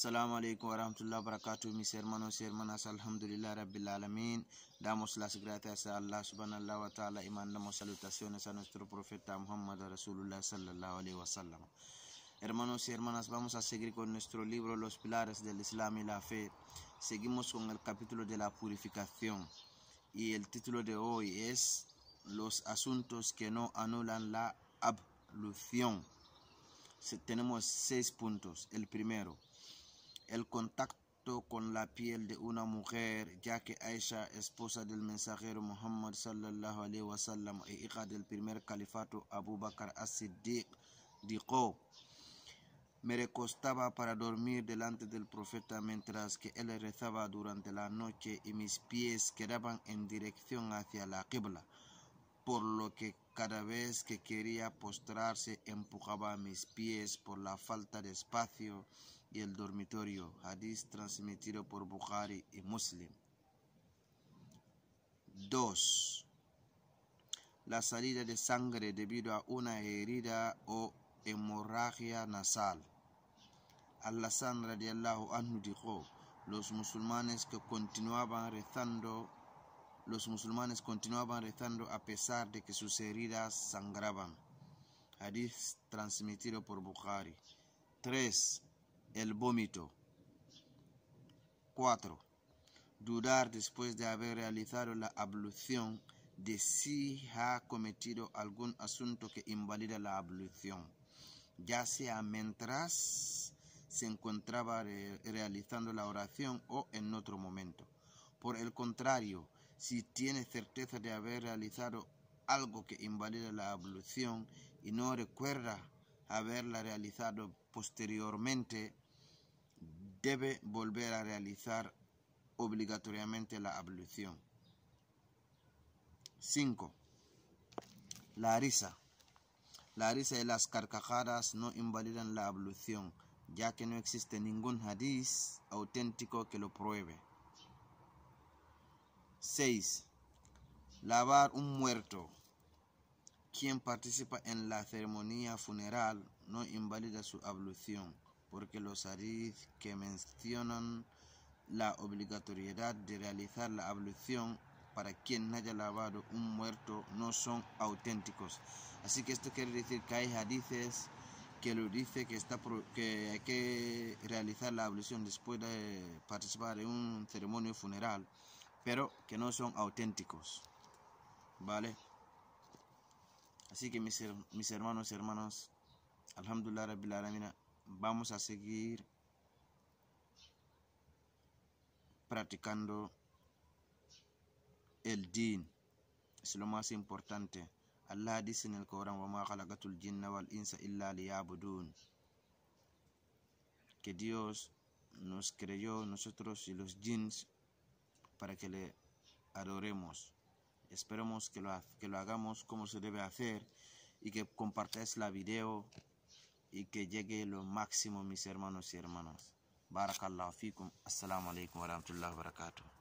Assalamu alaikum wa wabarakatuh, mis hermanos y hermanas, alhamdulillah rabbil alamin. Damos las gracias a Allah subhanahu wa ta'ala y mandamos salutaciones a nuestro profeta Muhammad Rasulullah sallallahu alaihi sallam Hermanos y hermanas, vamos a seguir con nuestro libro Los pilares del Islam y la fe. Seguimos con el capítulo de la purificación y el título de hoy es Los asuntos que no anulan la ablución. Tenemos seis puntos. El primero, el contacto con la piel de una mujer, ya que Aisha, esposa del mensajero Muhammad sallallahu alaihi wasallam e hija del primer califato Abu Bakr as-Siddiq, dijo, me recostaba para dormir delante del profeta mientras que él rezaba durante la noche y mis pies quedaban en dirección hacia la Qibla, por lo que cada vez que quería postrarse empujaba mis pies por la falta de espacio y el dormitorio. Hadith transmitido por Bukhari y Muslim. 2. La salida de sangre debido a una herida o hemorragia nasal. Al-Hassan radiallahu anhu dijo, los musulmanes que continuaban rezando los musulmanes continuaban rezando a pesar de que sus heridas sangraban. Hadith transmitido por Bukhari. 3. El vómito. 4. Dudar después de haber realizado la ablución de si ha cometido algún asunto que invalida la ablución, ya sea mientras se encontraba realizando la oración o en otro momento. Por el contrario, si tiene certeza de haber realizado algo que invalida la ablución y no recuerda haberla realizado posteriormente, debe volver a realizar obligatoriamente la ablución. 5. La risa. La risa y las carcajadas no invalidan la ablución, ya que no existe ningún hadiz auténtico que lo pruebe. 6. Lavar un muerto. Quien participa en la ceremonia funeral no invalida su ablución, porque los hadiz que mencionan la obligatoriedad de realizar la ablución para quien haya lavado un muerto no son auténticos. Así que esto quiere decir que hay hadices que lo dice que, está, que hay que realizar la ablución después de participar en un ceremonio funeral pero que no son auténticos. ¿Vale? Así que mis, mis hermanos y hermanas, Alhamdulillah vamos a seguir practicando el din. Es lo más importante. Allah dice en el Corán, Que Dios nos creyó, nosotros y los djinns para que le adoremos. Esperemos que lo, que lo hagamos como se debe hacer y que compartáis la video y que llegue lo máximo mis hermanos y hermanas. Barakallahu fikum. Assalamu alaikum wa rahmatullahi wa barakatuh.